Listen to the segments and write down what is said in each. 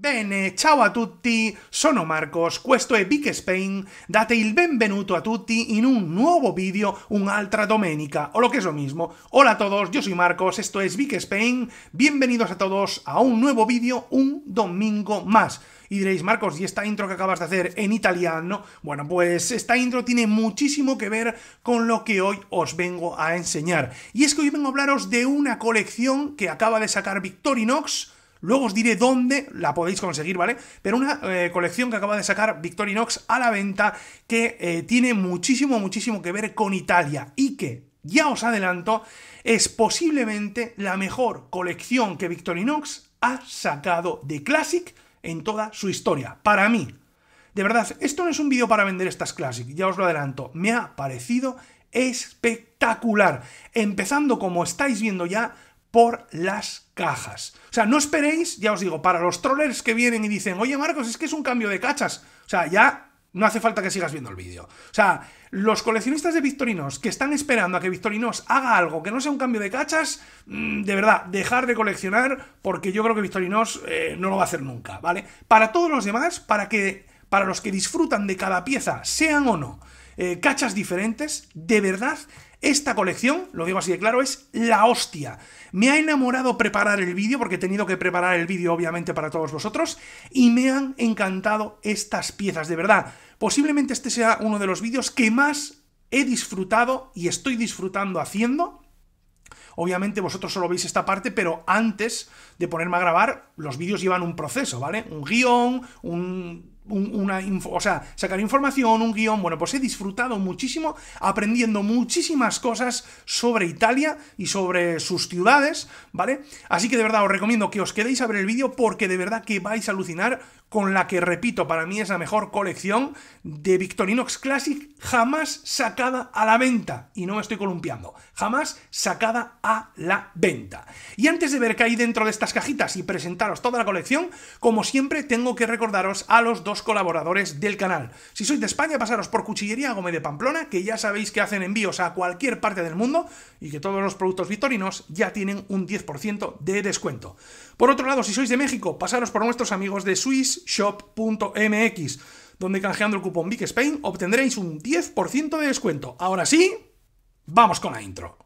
Bene, ciao a tutti, sono Marcos, questo è Big Spain, date il benvenuto a tutti in un nuevo video, un'altra domenica, o lo que es lo mismo. Hola a todos, yo soy Marcos, esto es Big Spain, bienvenidos a todos a un nuevo vídeo, un domingo más. Y diréis, Marcos, ¿y esta intro que acabas de hacer en italiano? Bueno, pues esta intro tiene muchísimo que ver con lo que hoy os vengo a enseñar. Y es que hoy vengo a hablaros de una colección que acaba de sacar Victorinox, Luego os diré dónde la podéis conseguir, ¿vale? Pero una eh, colección que acaba de sacar Victorinox a la venta que eh, tiene muchísimo, muchísimo que ver con Italia y que, ya os adelanto, es posiblemente la mejor colección que Victorinox ha sacado de Classic en toda su historia. Para mí. De verdad, esto no es un vídeo para vender estas Classic, ya os lo adelanto. Me ha parecido espectacular. Empezando, como estáis viendo ya, por las cajas. O sea, no esperéis, ya os digo, para los trollers que vienen y dicen, oye Marcos, es que es un cambio de cachas. O sea, ya no hace falta que sigas viendo el vídeo. O sea, los coleccionistas de Victorinos que están esperando a que Victorinos haga algo que no sea un cambio de cachas, mm, de verdad, dejar de coleccionar porque yo creo que Victorinos eh, no lo va a hacer nunca, ¿vale? Para todos los demás, para que para los que disfrutan de cada pieza, sean o no eh, cachas diferentes, de verdad, esta colección, lo digo así de claro, es la hostia. Me ha enamorado preparar el vídeo, porque he tenido que preparar el vídeo obviamente para todos vosotros, y me han encantado estas piezas, de verdad. Posiblemente este sea uno de los vídeos que más he disfrutado y estoy disfrutando haciendo. Obviamente vosotros solo veis esta parte, pero antes de ponerme a grabar, los vídeos llevan un proceso, ¿vale? Un guión, un una, o sea, sacar información, un guión. Bueno, pues he disfrutado muchísimo aprendiendo muchísimas cosas sobre Italia y sobre sus ciudades, ¿vale? Así que de verdad os recomiendo que os quedéis a ver el vídeo porque de verdad que vais a alucinar con la que, repito, para mí es la mejor colección de Victorinox Classic jamás sacada a la venta. Y no me estoy columpiando, jamás sacada a la venta. Y antes de ver qué hay dentro de estas cajitas y presentaros toda la colección, como siempre tengo que recordaros a los dos colaboradores del canal. Si sois de España, pasaros por Cuchillería Gómez de Pamplona, que ya sabéis que hacen envíos a cualquier parte del mundo y que todos los productos victorinos ya tienen un 10% de descuento. Por otro lado, si sois de México, pasaros por nuestros amigos de Swiss shop.mx donde canjeando el cupón Big Spain obtendréis un 10% de descuento. Ahora sí, vamos con la intro.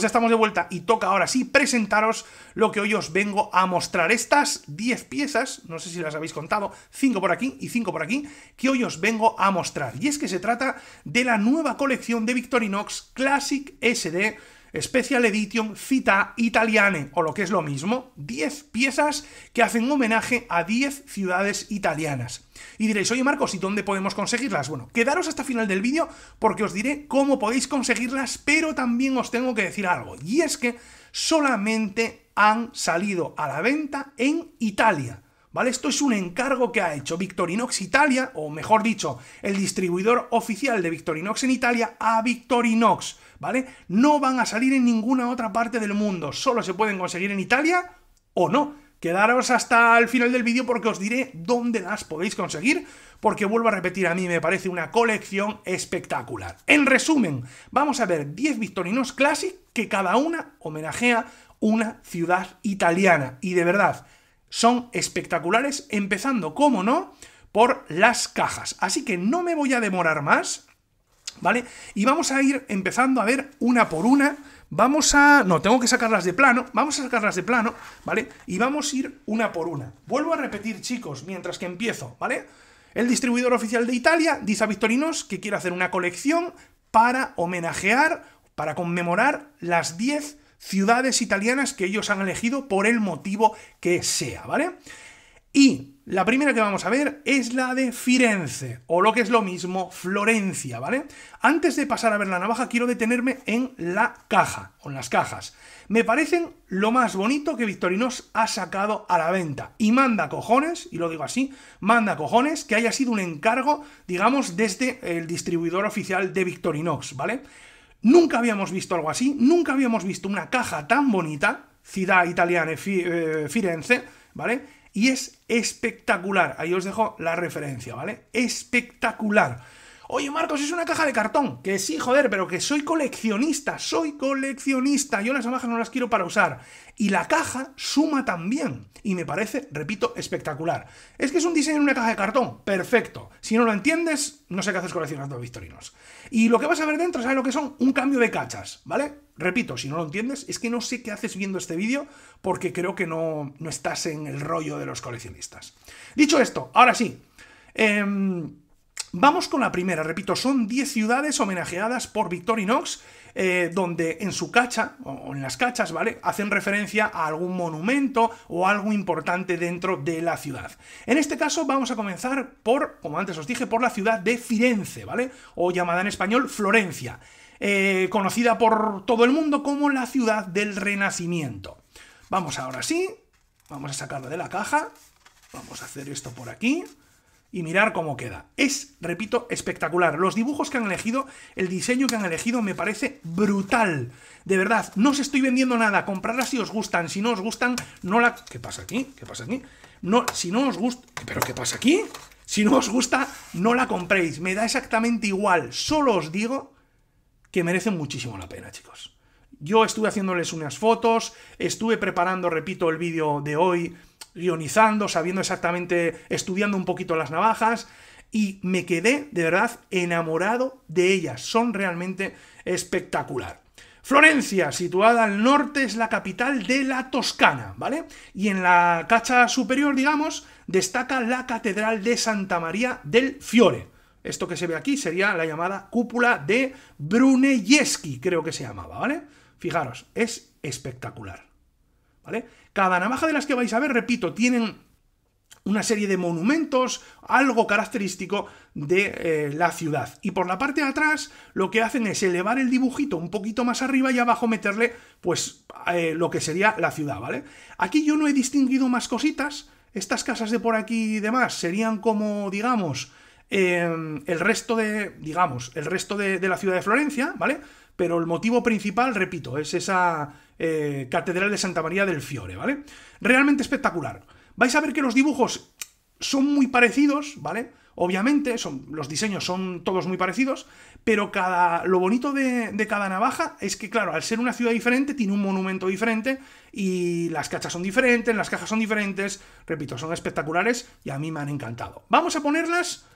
Pues ya estamos de vuelta y toca ahora sí presentaros lo que hoy os vengo a mostrar. Estas 10 piezas, no sé si las habéis contado, 5 por aquí y 5 por aquí, que hoy os vengo a mostrar. Y es que se trata de la nueva colección de Victorinox Classic SD Special Edition Cita Italiane, o lo que es lo mismo, 10 piezas que hacen homenaje a 10 ciudades italianas. Y diréis, oye Marcos, ¿y dónde podemos conseguirlas? Bueno, quedaros hasta final del vídeo porque os diré cómo podéis conseguirlas, pero también os tengo que decir algo, y es que solamente han salido a la venta en Italia. ¿Vale? Esto es un encargo que ha hecho Victorinox Italia, o mejor dicho, el distribuidor oficial de Victorinox en Italia, a Victorinox. ¿vale? No van a salir en ninguna otra parte del mundo, solo se pueden conseguir en Italia o no. Quedaros hasta el final del vídeo porque os diré dónde las podéis conseguir, porque vuelvo a repetir, a mí me parece una colección espectacular. En resumen, vamos a ver 10 Victorinos Classic que cada una homenajea una ciudad italiana. Y de verdad, son espectaculares, empezando, como no, por las cajas. Así que no me voy a demorar más, ¿Vale? Y vamos a ir empezando a ver una por una. Vamos a... No, tengo que sacarlas de plano. Vamos a sacarlas de plano, ¿vale? Y vamos a ir una por una. Vuelvo a repetir, chicos, mientras que empiezo, ¿vale? El distribuidor oficial de Italia dice a Victorinos que quiere hacer una colección para homenajear, para conmemorar las 10 ciudades italianas que ellos han elegido por el motivo que sea, ¿vale? Y la primera que vamos a ver es la de Firenze, o lo que es lo mismo, Florencia, ¿vale? Antes de pasar a ver la navaja, quiero detenerme en la caja, o en las cajas. Me parecen lo más bonito que Victorinox ha sacado a la venta. Y manda cojones, y lo digo así, manda cojones que haya sido un encargo, digamos, desde el distribuidor oficial de Victorinox, ¿vale? Nunca habíamos visto algo así, nunca habíamos visto una caja tan bonita, ciudad italiana eh, eh, Firenze, ¿vale? y es espectacular. Ahí os dejo la referencia, ¿vale? Espectacular. Oye, Marcos, es una caja de cartón. Que sí, joder, pero que soy coleccionista, soy coleccionista. Yo las amajas no las quiero para usar. Y la caja suma también. Y me parece, repito, espectacular. Es que es un diseño en una caja de cartón. Perfecto. Si no lo entiendes, no sé qué haces coleccionando victorinos. Y lo que vas a ver dentro, ¿sabes lo que son? Un cambio de cachas, ¿vale? Repito, si no lo entiendes, es que no sé qué haces viendo este vídeo porque creo que no, no estás en el rollo de los coleccionistas. Dicho esto, ahora sí. Em, Vamos con la primera, repito, son 10 ciudades homenajeadas por Victorinox, eh, donde en su cacha, o en las cachas, ¿vale? Hacen referencia a algún monumento o algo importante dentro de la ciudad. En este caso vamos a comenzar por, como antes os dije, por la ciudad de Firenze, ¿vale? O llamada en español Florencia, eh, conocida por todo el mundo como la ciudad del Renacimiento. Vamos ahora sí, vamos a sacarla de la caja, vamos a hacer esto por aquí, y mirar cómo queda. Es, repito, espectacular. Los dibujos que han elegido, el diseño que han elegido me parece brutal. De verdad, no os estoy vendiendo nada. Comprarlas si os gustan. Si no os gustan, no la... ¿Qué pasa aquí? ¿Qué pasa aquí? No, si no os gusta... ¿Pero qué pasa aquí? Si no os gusta, no la compréis. Me da exactamente igual. Solo os digo que merece muchísimo la pena, chicos. Yo estuve haciéndoles unas fotos, estuve preparando, repito, el vídeo de hoy guionizando, sabiendo exactamente, estudiando un poquito las navajas, y me quedé de verdad enamorado de ellas. Son realmente espectacular. Florencia, situada al norte, es la capital de la Toscana, ¿vale? Y en la cacha superior, digamos, destaca la Catedral de Santa María del Fiore. Esto que se ve aquí sería la llamada cúpula de Brunelleschi, creo que se llamaba, ¿vale? Fijaros, es espectacular, ¿vale? Cada navaja de las que vais a ver, repito, tienen una serie de monumentos, algo característico de eh, la ciudad. Y por la parte de atrás lo que hacen es elevar el dibujito un poquito más arriba y abajo meterle pues eh, lo que sería la ciudad, ¿vale? Aquí yo no he distinguido más cositas. Estas casas de por aquí y demás serían como, digamos, em, el resto de, digamos, el resto de la ciudad de Florencia, ¿vale? Pero el motivo principal, repito, es esa eh, Catedral de Santa María del Fiore, ¿vale? Realmente espectacular. Vais a ver que los dibujos son muy parecidos, ¿vale? Obviamente, son, los diseños son todos muy parecidos, pero cada, lo bonito de, de, cada navaja es que, claro, al ser una ciudad diferente, tiene un monumento diferente y las cachas son diferentes, las cajas son diferentes, repito, son espectaculares y a mí me han encantado. Vamos a ponerlas,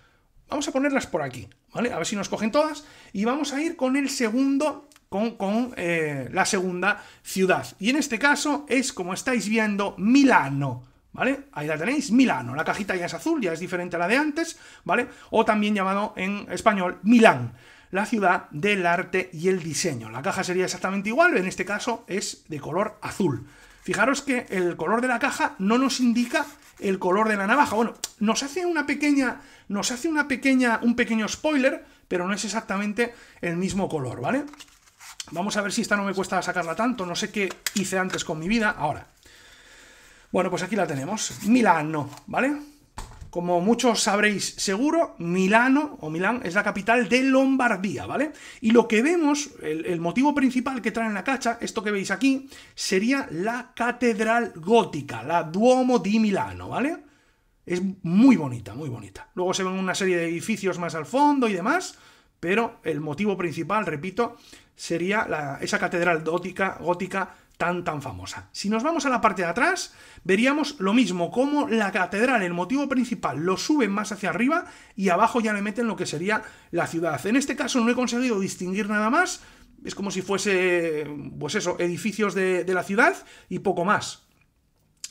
vamos a ponerlas por aquí, ¿vale? A ver si nos cogen todas y vamos a ir con el segundo con, eh, la segunda ciudad. Y en este caso es, como estáis viendo, Milano. ¿Vale? Ahí la tenéis, Milano. La cajita ya es azul, ya es diferente a la de antes, ¿vale? O también llamado en español Milán, la ciudad del arte y el diseño. La caja sería exactamente igual, en este caso es de color azul. Fijaros que el color de la caja no nos indica el color de la navaja. Bueno, nos hace una pequeña, nos hace una pequeña, un pequeño spoiler, pero no es exactamente el mismo color, ¿vale? Vamos a ver si esta no me cuesta sacarla tanto. No sé qué hice antes con mi vida. Ahora. Bueno, pues aquí la tenemos. Milano, ¿vale? Como muchos sabréis seguro, Milano o Milán es la capital de Lombardía, ¿vale? Y lo que vemos, el, motivo principal que trae en la cacha, esto que veis aquí, sería la catedral gótica, la Duomo di Milano, ¿vale? Es muy bonita, muy bonita. Luego se ven una serie de edificios más al fondo y demás pero el motivo principal, repito, sería esa catedral gótica, gótica tan tan famosa. Si nos vamos a la parte de atrás, veríamos lo mismo, como la catedral, el motivo principal, lo suben más hacia arriba y abajo ya le meten lo que sería la ciudad. En este caso no he conseguido distinguir nada más, es como si fuese, pues eso, edificios de, de la ciudad y poco más.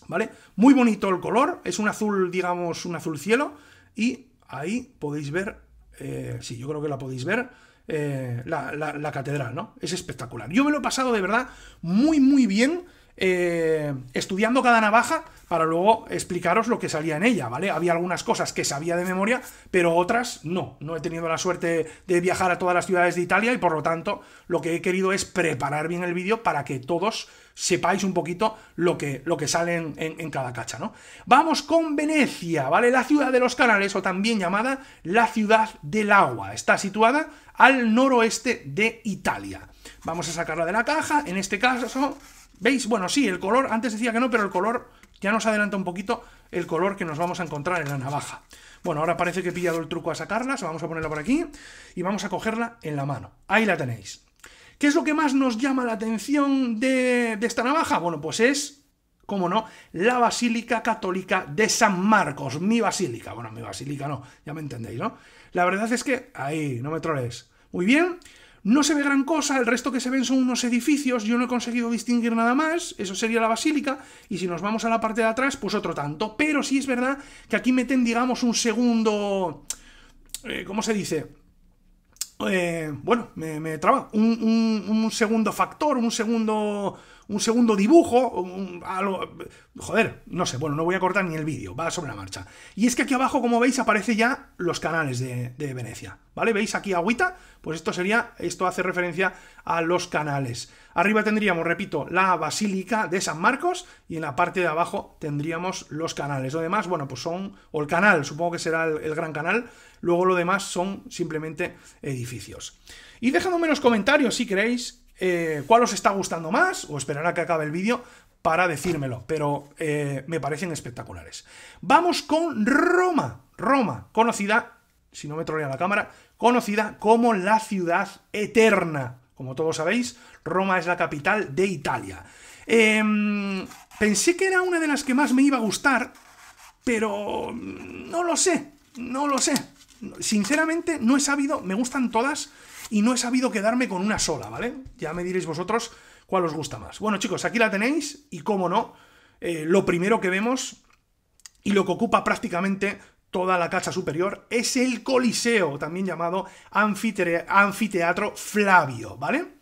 ¿Vale? Muy bonito el color, es un azul, digamos, un azul cielo y ahí podéis ver eh, sí, yo creo que la podéis ver, eh, la, la catedral, ¿no? Es espectacular. Yo me lo he pasado de verdad muy, muy bien. Eh, estudiando cada navaja para luego explicaros lo que salía en ella, ¿vale? Había algunas cosas que sabía de memoria, pero otras no. No he tenido la suerte de viajar a todas las ciudades de Italia y por lo tanto lo que he querido es preparar bien el vídeo para que todos sepáis un poquito lo que, lo que sale en, en, cada cacha, ¿no? Vamos con Venecia, ¿vale? La ciudad de los canales, o también llamada la ciudad del agua. Está situada al noroeste de Italia. Vamos a sacarla de la caja, en este caso ¿Veis? Bueno, sí, el color, antes decía que no, pero el color ya nos adelanta un poquito el color que nos vamos a encontrar en la navaja. Bueno, ahora parece que he pillado el truco a sacarla, se vamos a ponerla por aquí y vamos a cogerla en la mano. Ahí la tenéis. ¿Qué es lo que más nos llama la atención de, esta navaja? Bueno, pues es, como no, la Basílica Católica de San Marcos, mi basílica. Bueno, mi basílica no, ya me entendéis, ¿no? La verdad es que, ahí, no me troles. Muy bien, no se ve gran cosa, el resto que se ven son unos edificios, yo no he conseguido distinguir nada más, eso sería la basílica, y si nos vamos a la parte de atrás, pues otro tanto. Pero sí es verdad que aquí meten, digamos, un segundo... Eh, ¿Cómo se dice? Eh, bueno, me, traba. un segundo factor, un segundo un segundo dibujo, algo, joder, no sé, bueno, no voy a cortar ni el vídeo, va sobre la marcha. Y es que aquí abajo, como veis, aparece ya los canales de, Venecia, ¿vale? ¿Veis aquí agüita? Pues esto sería, esto hace referencia a los canales. Arriba tendríamos, repito, la Basílica de San Marcos y en la parte de abajo tendríamos los canales. Lo demás, bueno, pues son, o el canal, supongo que será el, gran canal, luego lo demás son simplemente edificios. Y dejadme los comentarios si queréis eh, cuál os está gustando más o esperar a que acabe el vídeo para decírmelo, pero eh, me parecen espectaculares. Vamos con Roma, Roma, conocida, si no me trolea la cámara, conocida como la ciudad eterna. Como todos sabéis, Roma es la capital de Italia. Em, pensé que era una de las que más me iba a gustar, pero mm, no lo sé, no lo sé. Sinceramente, no he sabido, me gustan todas, y no he sabido quedarme con una sola, ¿vale? Ya me diréis vosotros cuál os gusta más. Bueno, chicos, aquí la tenéis y como no, eh, lo primero que vemos y lo que ocupa prácticamente toda la cacha superior es el Coliseo, también llamado anfiteatro, Flavio, ¿vale?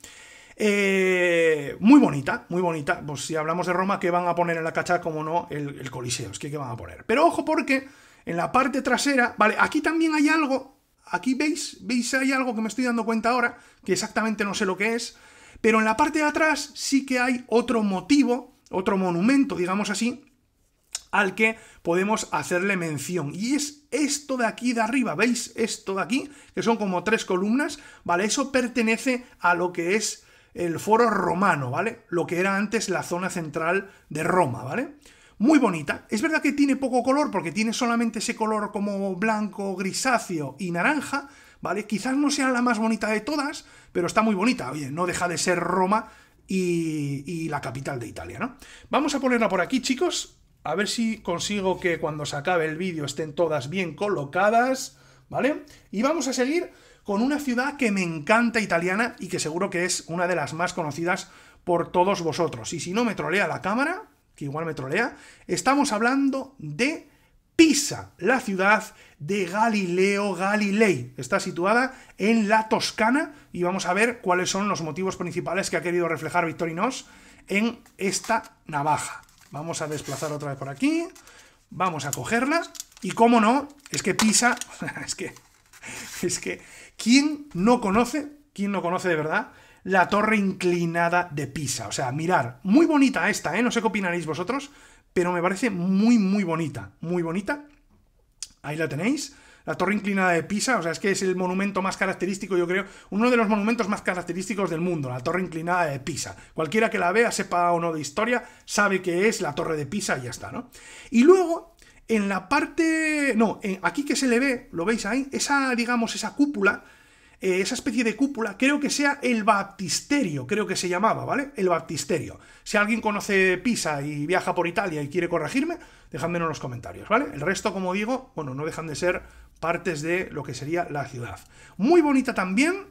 Eh, muy bonita, muy bonita. Pues si hablamos de Roma, ¿qué van a poner en la cacha? Como no, el, el Coliseo, es que ¿qué van a poner? Pero ojo porque en la parte trasera, vale, aquí también hay algo Aquí veis, veis, hay algo que me estoy dando cuenta ahora, que exactamente no sé lo que es, pero en la parte de atrás sí que hay otro motivo, otro monumento, digamos así, al que podemos hacerle mención. Y es esto de aquí de arriba, ¿veis esto de aquí? Que son como tres columnas, ¿vale? Eso pertenece a lo que es el foro romano, ¿vale? Lo que era antes la zona central de Roma, ¿vale? muy bonita. Es verdad que tiene poco color porque tiene solamente ese color como blanco, grisáceo y naranja, ¿vale? Quizás no sea la más bonita de todas, pero está muy bonita. Oye, no deja de ser Roma y, y la capital de Italia, ¿no? Vamos a ponerla por aquí, chicos. A ver si consigo que cuando se acabe el vídeo estén todas bien colocadas, ¿vale? Y vamos a seguir con una ciudad que me encanta italiana y que seguro que es una de las más conocidas por todos vosotros. Y si no me trolea la cámara, que igual me trolea, estamos hablando de Pisa, la ciudad de Galileo Galilei. Está situada en la Toscana y vamos a ver cuáles son los motivos principales que ha querido reflejar Victorinos en esta navaja. Vamos a desplazar otra vez por aquí, vamos a cogerla y cómo no, es que Pisa, es que, es que, ¿quién no conoce, quién no conoce de verdad la torre inclinada de Pisa. O sea, mirar, muy bonita esta, ¿eh? No sé qué opinaréis vosotros, pero me parece muy, muy bonita. Muy bonita. Ahí la tenéis. La torre inclinada de Pisa, o sea, es que es el monumento más característico, yo creo, uno de los monumentos más característicos del mundo, la torre inclinada de Pisa. Cualquiera que la vea, sepa o no de historia, sabe que es la torre de Pisa y ya está, ¿no? Y luego, en la parte... No, aquí que se le ve, lo veis ahí, esa, digamos, esa cúpula eh, esa especie de cúpula, creo que sea el baptisterio, creo que se llamaba, ¿vale? El baptisterio. Si alguien conoce Pisa y viaja por Italia y quiere corregirme, dejadmelo en los comentarios, ¿vale? El resto, como digo, bueno, no dejan de ser partes de lo que sería la ciudad. Muy bonita también,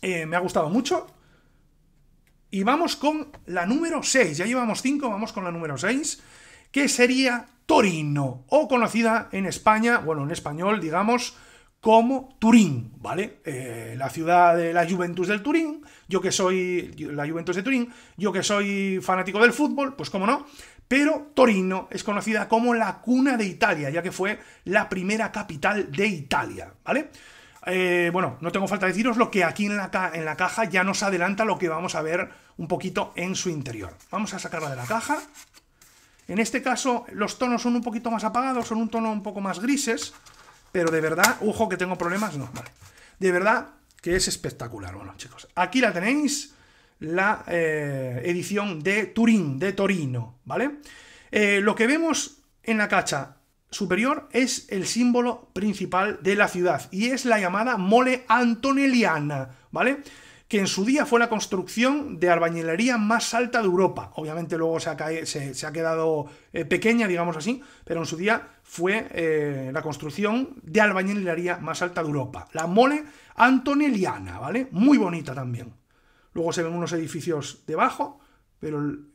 eh, me ha gustado mucho. Y vamos con la número 6, ya llevamos 5, vamos con la número 6, que sería Torino, o conocida en España, bueno, en español, digamos, como Turín, ¿vale? Eh, la ciudad de la Juventus del Turín, yo que soy la Juventus de Turín, yo que soy fanático del fútbol, pues cómo no, pero Torino es conocida como la cuna de Italia, ya que fue la primera capital de Italia, ¿vale? Eh, bueno, no tengo falta deciros lo que aquí en la, en la caja ya nos adelanta lo que vamos a ver un poquito en su interior. Vamos a sacarla de la caja. En este caso, los tonos son un poquito más apagados, son un tono un poco más grises, pero de verdad, ojo que tengo problemas, no, vale. De verdad que es espectacular. Bueno, chicos, aquí la tenéis, la eh, edición de Turín, de Torino, ¿vale? Eh, lo que vemos en la cacha superior es el símbolo principal de la ciudad y es la llamada mole antonelliana, ¿vale? que en su día fue la construcción de albañilería más alta de Europa. Obviamente luego se ha, se, ha quedado eh, pequeña, digamos así, pero en su día fue eh, la construcción de albañilería más alta de Europa, la mole antonelliana, ¿vale? Muy bonita también. Luego se ven unos edificios debajo, pero el,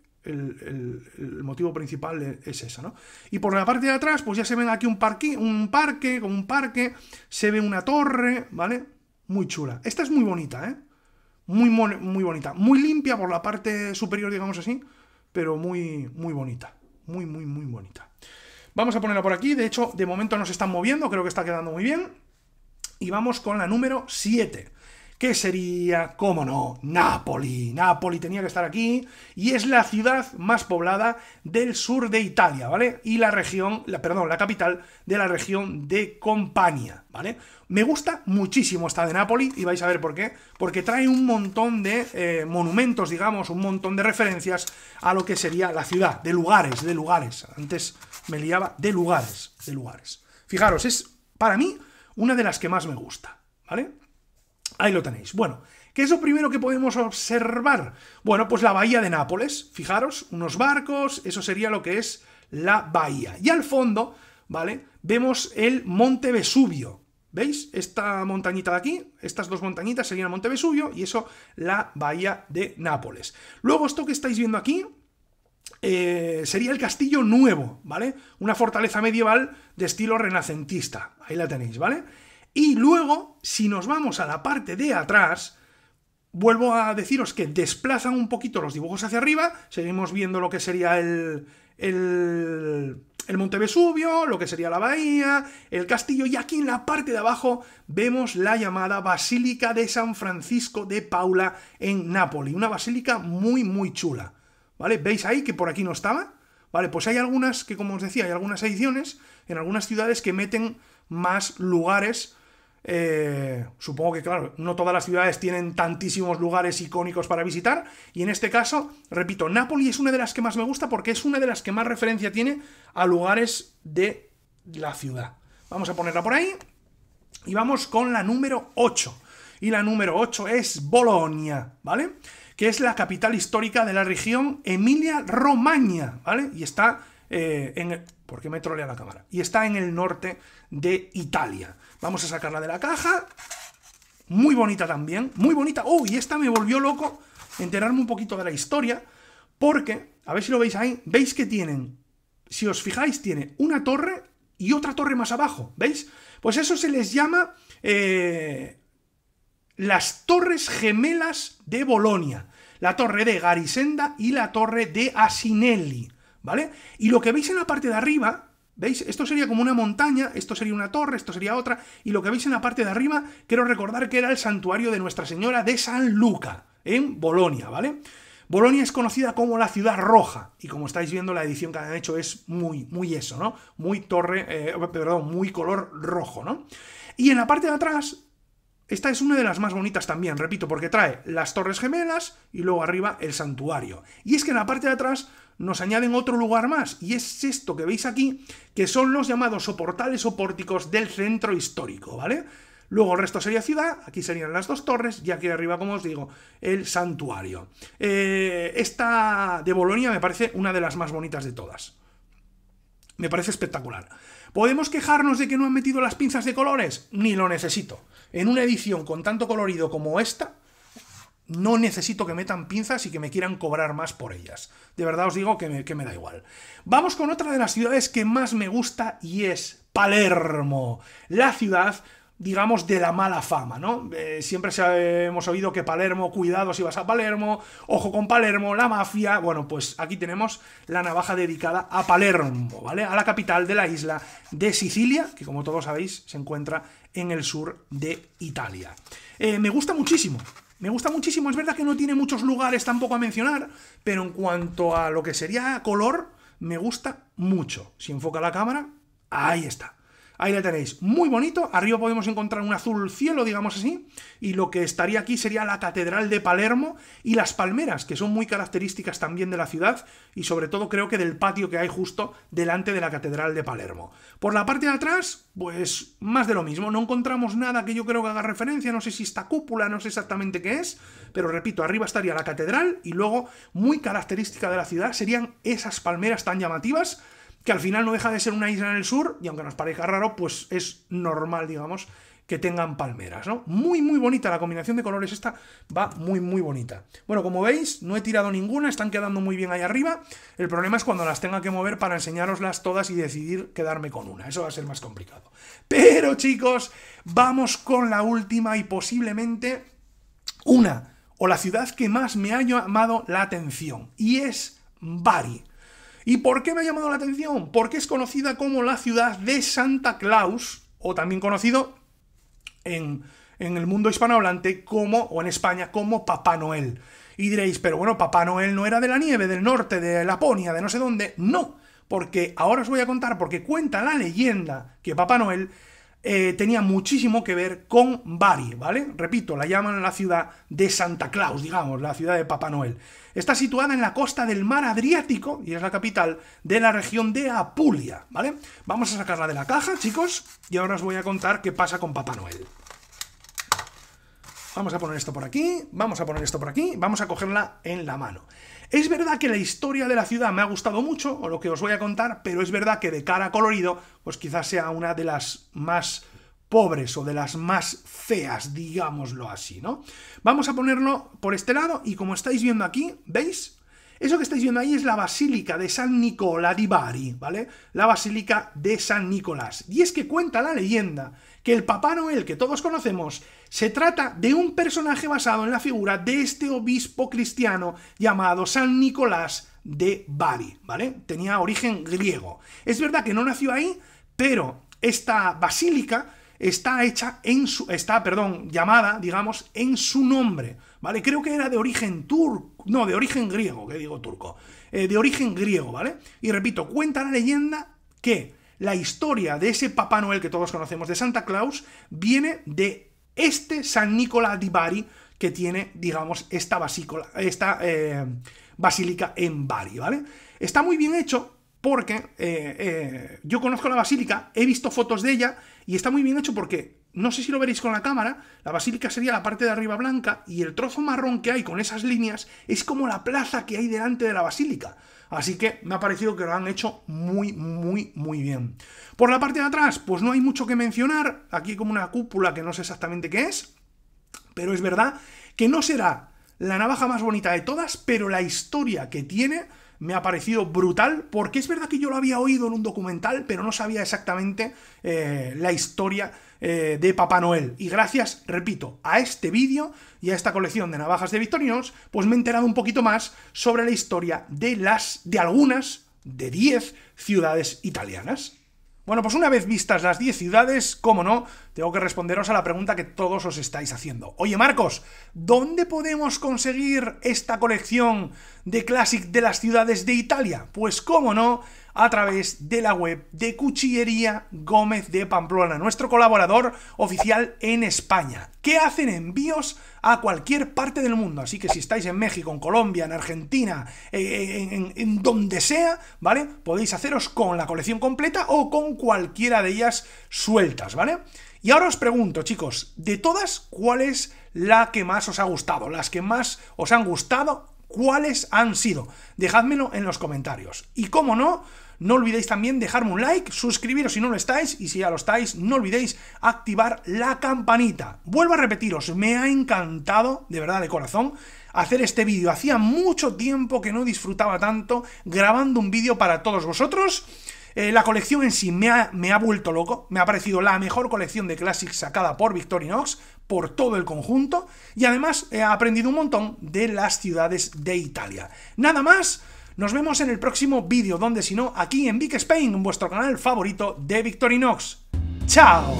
motivo principal e, es esa, ¿no? Y por la parte de atrás, pues ya se ven aquí un, parque, un parque, con un parque, se ve una torre, ¿vale? Muy chula. Esta es muy bonita, ¿eh? Muy, muy bonita. Muy limpia por la parte superior, digamos así, pero muy, muy bonita. Muy, muy, muy bonita. Vamos a ponerla por aquí, de hecho, de momento nos están moviendo, creo que está quedando muy bien. Y vamos con la número 7, que sería, cómo no, Nápoli. Nápoli tenía que estar aquí y es la ciudad más poblada del sur de Italia, ¿vale? Y la región, la, perdón, la capital de la región de Compania, ¿vale? Me gusta muchísimo esta de Nápoli y vais a ver por qué, porque trae un montón de eh, monumentos, digamos, un montón de referencias a lo que sería la ciudad, de lugares, de lugares. Antes me liaba de lugares, de lugares. Fijaros, es para mí una de las que más me gusta, ¿vale? Ahí lo tenéis. Bueno, ¿qué es lo primero que podemos observar? Bueno, pues la bahía de Nápoles, fijaros, unos barcos, eso sería lo que es la bahía. Y al fondo, ¿vale? Vemos el monte Vesubio, ¿Veis? Esta montañita de aquí, estas dos montañitas serían Monte Vesubio y eso la bahía de Nápoles. Luego esto que estáis viendo aquí, eh, sería el castillo nuevo, ¿vale? Una fortaleza medieval de estilo renacentista. Ahí la tenéis, ¿vale? Y luego, si nos vamos a la parte de atrás, vuelvo a deciros que desplazan un poquito los dibujos hacia arriba, seguimos viendo lo que sería el, el, el Monte Vesubio, lo que sería la bahía, el castillo, y aquí en la parte de abajo vemos la llamada Basílica de San Francisco de Paula en Nápoles una basílica muy, muy chula. ¿Vale? ¿Veis ahí que por aquí no estaba? Vale, pues hay algunas que, como os decía, hay algunas ediciones en algunas ciudades que meten más lugares. Eh, supongo que, claro, no todas las ciudades tienen tantísimos lugares icónicos para visitar. Y en este caso, repito, Nápoles es una de las que más me gusta porque es una de las que más referencia tiene a lugares de la ciudad. Vamos a ponerla por ahí. Y vamos con la número 8. Y la número 8 es Bolonia, ¿vale? que es la capital histórica de la región Emilia-Romagna, ¿vale? Y está eh, en... El... ¿Por qué me trolea la cámara? Y está en el norte de Italia. Vamos a sacarla de la caja. Muy bonita también, muy bonita. ¡Uy! Oh, y esta me volvió loco enterarme un poquito de la historia, porque, a ver si lo veis ahí, veis que tienen, si os fijáis, tiene una torre y otra torre más abajo, ¿veis? Pues eso se les llama... Eh, las torres gemelas de Bolonia, la torre de Garisenda y la torre de Asinelli, ¿vale? Y lo que veis en la parte de arriba, ¿Veis? Esto sería como una montaña, esto sería una torre, esto sería otra, y lo que veis en la parte de arriba, quiero recordar que era el santuario de Nuestra Señora de San Luca, en Bolonia, ¿vale? Bolonia es conocida como la ciudad roja, y como estáis viendo, la edición que han hecho es muy, muy eso, ¿no? Muy torre, eh, perdón, muy color rojo, ¿no? Y en la parte de atrás esta es una de las más bonitas también, repito, porque trae las torres gemelas y luego arriba el santuario. Y es que en la parte de atrás nos añaden otro lugar más, y es esto que veis aquí, que son los llamados soportales o pórticos del centro histórico, ¿vale? Luego el resto sería ciudad, aquí serían las dos torres, y aquí arriba, como os digo, el santuario. Eh, esta de Bolonia me parece una de las más bonitas de todas. Me parece espectacular. ¿Podemos quejarnos de que no han metido las pinzas de colores? Ni lo necesito. En una edición con tanto colorido como esta, no necesito que metan pinzas y que me quieran cobrar más por ellas. De verdad os digo que me, que me da igual. Vamos con otra de las ciudades que más me gusta y es Palermo, la ciudad digamos, de la mala fama, ¿no? Eh, siempre hemos oído que Palermo, cuidado si vas a Palermo, ojo con Palermo, la mafia. Bueno, pues aquí tenemos la navaja dedicada a Palermo, ¿vale? A la capital de la isla de Sicilia, que como todos sabéis se encuentra en el sur de Italia. Eh, me gusta muchísimo. Me gusta muchísimo, es verdad que no tiene muchos lugares tampoco a mencionar, pero en cuanto a lo que sería color, me gusta mucho. Si enfoca la cámara, ahí está. Ahí la tenéis, muy bonito. Arriba podemos encontrar un azul cielo, digamos así, y lo que estaría aquí sería la Catedral de Palermo y las palmeras, que son muy características también de la ciudad y sobre todo creo que del patio que hay justo delante de la Catedral de Palermo. Por la parte de atrás, pues más de lo mismo, no encontramos nada que yo creo que haga referencia, no sé si esta cúpula, no sé exactamente qué es, pero repito, arriba estaría la catedral y luego, muy característica de la ciudad, serían esas palmeras tan llamativas que al final no deja de ser una isla en el sur, y aunque nos parezca raro, pues es normal, digamos, que tengan palmeras, ¿no? Muy, muy bonita, la combinación de colores esta va muy, muy bonita. Bueno, como veis, no he tirado ninguna, están quedando muy bien ahí arriba. El problema es cuando las tenga que mover para enseñaroslas todas y decidir quedarme con una. Eso va a ser más complicado. Pero, chicos, vamos con la última y posiblemente una, o la ciudad que más me ha llamado la atención, y es Bari. ¿Y por qué me ha llamado la atención? Porque es conocida como la ciudad de Santa Claus, o también conocido en, el mundo hispanohablante como, o en España, como Papá Noel. Y diréis, pero bueno, Papá Noel no era de la nieve, del norte, de Laponia, de no sé dónde. No, porque ahora os voy a contar, porque cuenta la leyenda que Papá Noel eh, tenía muchísimo que ver con Bari, ¿vale? Repito, la llaman la ciudad de Santa Claus, digamos, la ciudad de Papá Noel. Está situada en la costa del mar Adriático y es la capital de la región de Apulia, ¿vale? Vamos a sacarla de la caja, chicos, y ahora os voy a contar qué pasa con Papá Noel. Vamos a poner esto por aquí, vamos a poner esto por aquí, vamos a cogerla en la mano. Es verdad que la historia de la ciudad me ha gustado mucho, o lo que os voy a contar, pero es verdad que de cara a colorido, pues quizás sea una de las más pobres o de las más feas, digámoslo así, ¿no? Vamos a ponerlo por este lado y como estáis viendo aquí, ¿veis? Eso que estáis viendo ahí es la Basílica de San Nicolás di Bari, ¿vale? La Basílica de San Nicolás. Y es que cuenta la leyenda que el Papá Noel que todos conocemos se trata de un personaje basado en la figura de este obispo cristiano llamado San Nicolás de Bari, ¿vale? Tenía origen griego. Es verdad que no nació ahí, pero esta basílica está hecha en su, está, perdón, llamada, digamos, en su nombre, ¿vale? Creo que era de origen turco, no, de origen griego, que digo turco, eh, de origen griego, ¿vale? Y repito, cuenta la leyenda que la historia de ese Papá Noel que todos conocemos de Santa Claus viene de este San Nicolás di Bari que tiene, digamos, esta, basícola, esta eh, basílica en Bari, ¿vale? Está muy bien hecho porque eh, yo conozco la basílica, he visto fotos de ella y está muy bien hecho porque, no sé si lo veréis con la cámara, la basílica sería la parte de arriba blanca y el trozo marrón que hay con esas líneas es como la plaza que hay delante de la basílica. Así que me ha parecido que lo han hecho muy, muy, muy bien. Por la parte de atrás, pues no hay mucho que mencionar. Aquí como una cúpula que no sé exactamente qué es. Pero es verdad que no será la navaja más bonita de todas, pero la historia que tiene me ha parecido brutal, porque es verdad que yo lo había oído en un documental, pero no sabía exactamente eh, la historia eh, de Papá Noel. Y gracias, repito, a este vídeo y a esta colección de navajas de Victorinos, pues me he enterado un poquito más sobre la historia de las, de algunas, de 10 ciudades italianas. Bueno, pues una vez vistas las 10 ciudades, cómo no, tengo que responderos a la pregunta que todos os estáis haciendo. Oye, Marcos, ¿dónde podemos conseguir esta colección de Classic de las ciudades de Italia? Pues cómo no, a través de la web de Cuchillería Gómez de Pamplona, nuestro colaborador oficial en España, que hacen envíos a cualquier parte del mundo. Así que si estáis en México, en Colombia, en Argentina, eh, eh, en, donde sea, ¿vale? Podéis haceros con la colección completa o con cualquiera de ellas sueltas, ¿vale? Y ahora os pregunto, chicos, de todas, ¿cuál es la que más os ha gustado? Las que más os han gustado cuáles han sido. Dejádmelo en los comentarios. Y como no, no olvidéis también dejarme un like, suscribiros si no lo estáis y si ya lo estáis, no olvidéis activar la campanita. Vuelvo a repetiros, me ha encantado, de verdad de corazón, hacer este vídeo. Hacía mucho tiempo que no disfrutaba tanto grabando un vídeo para todos vosotros. Eh, la colección en sí me ha, me ha vuelto loco, me ha parecido la mejor colección de Classics sacada por Victorinox, por todo el conjunto, y además he aprendido un montón de las ciudades de Italia. Nada más, nos vemos en el próximo vídeo, donde si no, aquí en Big Spain, vuestro canal favorito de Victorinox. ¡Chao!